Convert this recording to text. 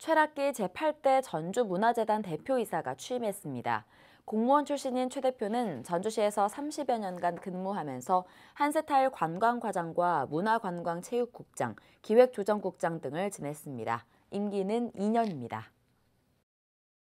최락기 제8대 전주문화재단 대표이사가 취임했습니다. 공무원 출신인 최 대표는 전주시에서 30여 년간 근무하면서 한세타일 관광과장과 문화관광체육국장, 기획조정국장 등을 지냈습니다. 임기는 2년입니다.